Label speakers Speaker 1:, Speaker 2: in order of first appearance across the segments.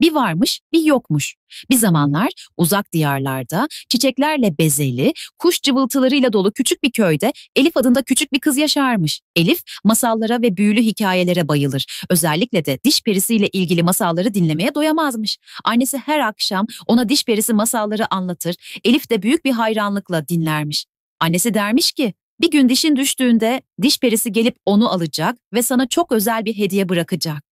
Speaker 1: Bir varmış, bir yokmuş. Bir zamanlar uzak diyarlarda çiçeklerle bezeli, kuş cıvıltılarıyla dolu küçük bir köyde Elif adında küçük bir kız yaşarmış. Elif masallara ve büyülü hikayelere bayılır. Özellikle de diş perisiyle ilgili masalları dinlemeye doyamazmış. Annesi her akşam ona diş perisi masalları anlatır. Elif de büyük bir hayranlıkla dinlermiş. Annesi dermiş ki, bir gün dişin düştüğünde diş perisi gelip onu alacak ve sana çok özel bir hediye bırakacak.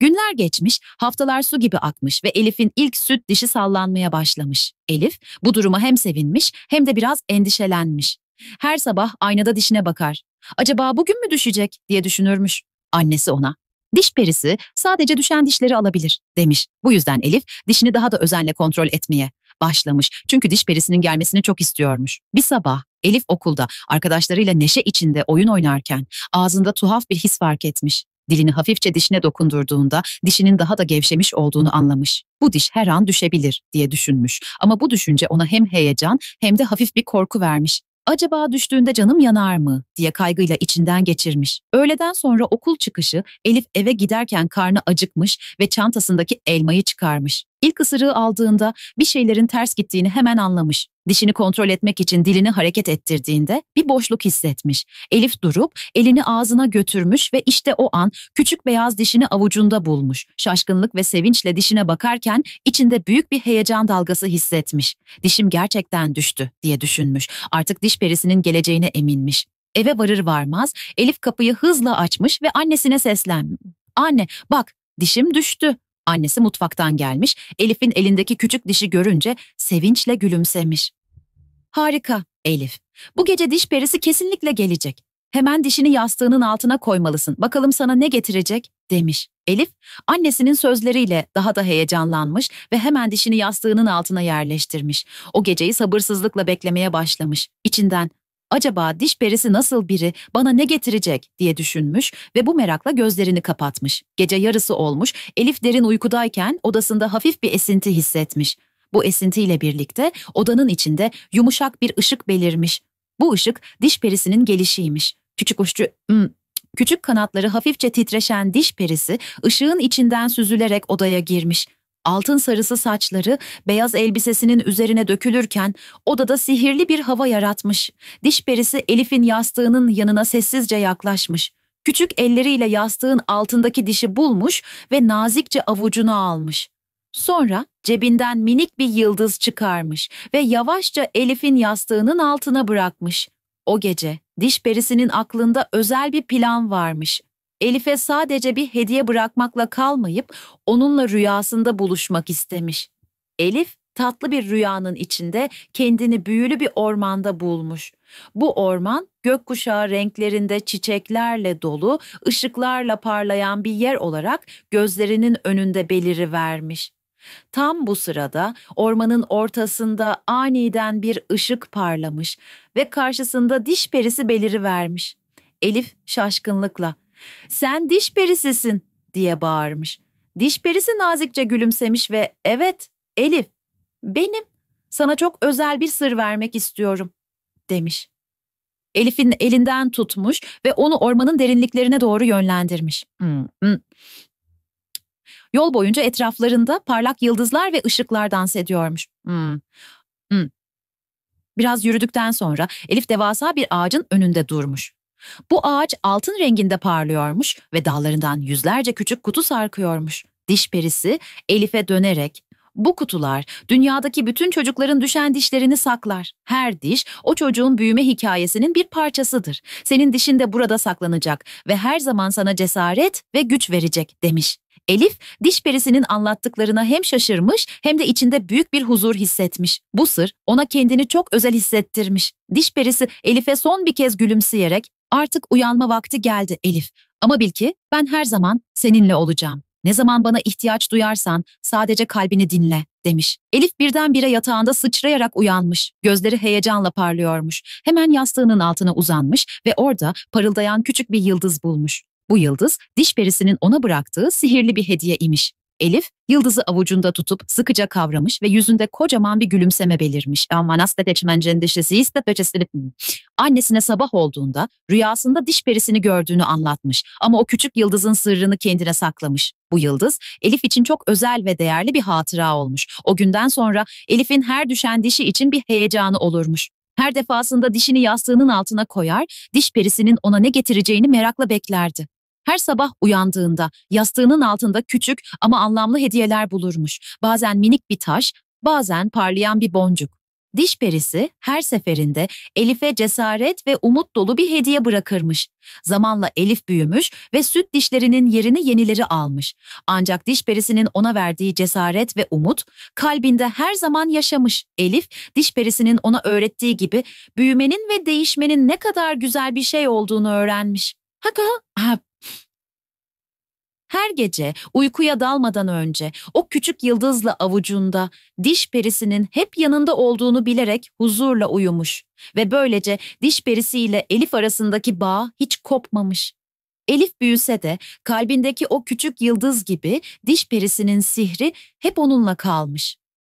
Speaker 1: Günler geçmiş, haftalar su gibi akmış ve Elif'in ilk süt dişi sallanmaya başlamış. Elif bu duruma hem sevinmiş hem de biraz endişelenmiş. Her sabah aynada dişine bakar. Acaba bugün mü düşecek diye düşünürmüş. Annesi ona. Diş perisi sadece düşen dişleri alabilir demiş. Bu yüzden Elif dişini daha da özenle kontrol etmeye başlamış. Çünkü diş perisinin gelmesini çok istiyormuş. Bir sabah Elif okulda arkadaşlarıyla neşe içinde oyun oynarken ağzında tuhaf bir his fark etmiş. Dilini hafifçe dişine dokundurduğunda dişinin daha da gevşemiş olduğunu anlamış. Bu diş her an düşebilir diye düşünmüş ama bu düşünce ona hem heyecan hem de hafif bir korku vermiş. Acaba düştüğünde canım yanar mı diye kaygıyla içinden geçirmiş. Öğleden sonra okul çıkışı Elif eve giderken karnı acıkmış ve çantasındaki elmayı çıkarmış. İlk ısırığı aldığında bir şeylerin ters gittiğini hemen anlamış. Dişini kontrol etmek için dilini hareket ettirdiğinde bir boşluk hissetmiş. Elif durup elini ağzına götürmüş ve işte o an küçük beyaz dişini avucunda bulmuş. Şaşkınlık ve sevinçle dişine bakarken içinde büyük bir heyecan dalgası hissetmiş. Dişim gerçekten düştü diye düşünmüş. Artık diş perisinin geleceğine eminmiş. Eve varır varmaz Elif kapıyı hızla açmış ve annesine seslenmiş. Anne bak dişim düştü. Annesi mutfaktan gelmiş, Elif'in elindeki küçük dişi görünce sevinçle gülümsemiş. Harika, Elif. Bu gece diş perisi kesinlikle gelecek. Hemen dişini yastığının altına koymalısın. Bakalım sana ne getirecek?" demiş. Elif, annesinin sözleriyle daha da heyecanlanmış ve hemen dişini yastığının altına yerleştirmiş. O geceyi sabırsızlıkla beklemeye başlamış. İçinden Acaba diş perisi nasıl biri, bana ne getirecek diye düşünmüş ve bu merakla gözlerini kapatmış. Gece yarısı olmuş, Elif derin uykudayken odasında hafif bir esinti hissetmiş. Bu esintiyle birlikte odanın içinde yumuşak bir ışık belirmiş. Bu ışık diş perisinin gelişiymiş. Küçük uççu hmm, küçük kanatları hafifçe titreşen diş perisi ışığın içinden süzülerek odaya girmiş. Altın sarısı saçları beyaz elbisesinin üzerine dökülürken odada sihirli bir hava yaratmış. Diş perisi Elif'in yastığının yanına sessizce yaklaşmış. Küçük elleriyle yastığın altındaki dişi bulmuş ve nazikçe avucunu almış. Sonra cebinden minik bir yıldız çıkarmış ve yavaşça Elif'in yastığının altına bırakmış. O gece diş perisinin aklında özel bir plan varmış. Elif'e sadece bir hediye bırakmakla kalmayıp onunla rüyasında buluşmak istemiş. Elif tatlı bir rüyanın içinde kendini büyülü bir ormanda bulmuş. Bu orman gökkuşağı renklerinde çiçeklerle dolu, ışıklarla parlayan bir yer olarak gözlerinin önünde beliri vermiş. Tam bu sırada ormanın ortasında aniden bir ışık parlamış ve karşısında diş perisi beliri vermiş. Elif şaşkınlıkla sen diş perisisin diye bağırmış. Diş perisi nazikçe gülümsemiş ve evet Elif benim sana çok özel bir sır vermek istiyorum demiş. Elif'in elinden tutmuş ve onu ormanın derinliklerine doğru yönlendirmiş. Hmm. Yol boyunca etraflarında parlak yıldızlar ve ışıklar dans ediyormuş. Hmm. Biraz yürüdükten sonra Elif devasa bir ağacın önünde durmuş. Bu ağaç altın renginde parlıyormuş ve dallarından yüzlerce küçük kutu sarkıyormuş. Diş perisi Elif'e dönerek bu kutular dünyadaki bütün çocukların düşen dişlerini saklar. Her diş o çocuğun büyüme hikayesinin bir parçasıdır. Senin dişin de burada saklanacak ve her zaman sana cesaret ve güç verecek demiş. Elif, diş perisinin anlattıklarına hem şaşırmış hem de içinde büyük bir huzur hissetmiş. Bu sır ona kendini çok özel hissettirmiş. Diş perisi Elif'e son bir kez gülümseyerek Artık uyanma vakti geldi Elif. Ama bil ki ben her zaman seninle olacağım. Ne zaman bana ihtiyaç duyarsan sadece kalbini dinle demiş. Elif birdenbire yatağında sıçrayarak uyanmış. Gözleri heyecanla parlıyormuş. Hemen yastığının altına uzanmış ve orada parıldayan küçük bir yıldız bulmuş. Bu yıldız diş perisinin ona bıraktığı sihirli bir hediye imiş. Elif, yıldızı avucunda tutup sıkıca kavramış ve yüzünde kocaman bir gülümseme belirmiş. Ama nasıl teçmencendeşesi iste peçesini... Annesine sabah olduğunda rüyasında diş perisini gördüğünü anlatmış ama o küçük yıldızın sırrını kendine saklamış. Bu yıldız Elif için çok özel ve değerli bir hatıra olmuş. O günden sonra Elif'in her düşen dişi için bir heyecanı olurmuş. Her defasında dişini yastığının altına koyar, diş perisinin ona ne getireceğini merakla beklerdi. Her sabah uyandığında yastığının altında küçük ama anlamlı hediyeler bulurmuş. Bazen minik bir taş, bazen parlayan bir boncuk. Diş perisi her seferinde Elif'e cesaret ve umut dolu bir hediye bırakırmış. Zamanla Elif büyümüş ve süt dişlerinin yerini yenileri almış. Ancak diş perisinin ona verdiği cesaret ve umut kalbinde her zaman yaşamış. Elif, diş perisinin ona öğrettiği gibi büyümenin ve değişmenin ne kadar güzel bir şey olduğunu öğrenmiş. Haka, ha, her gece uykuya dalmadan önce o küçük yıldızla avucunda diş perisinin hep yanında olduğunu bilerek huzurla uyumuş ve böylece diş perisiyle Elif arasındaki bağ hiç kopmamış. Elif büyüse de kalbindeki o küçük yıldız gibi diş perisinin sihri hep onunla kalmış.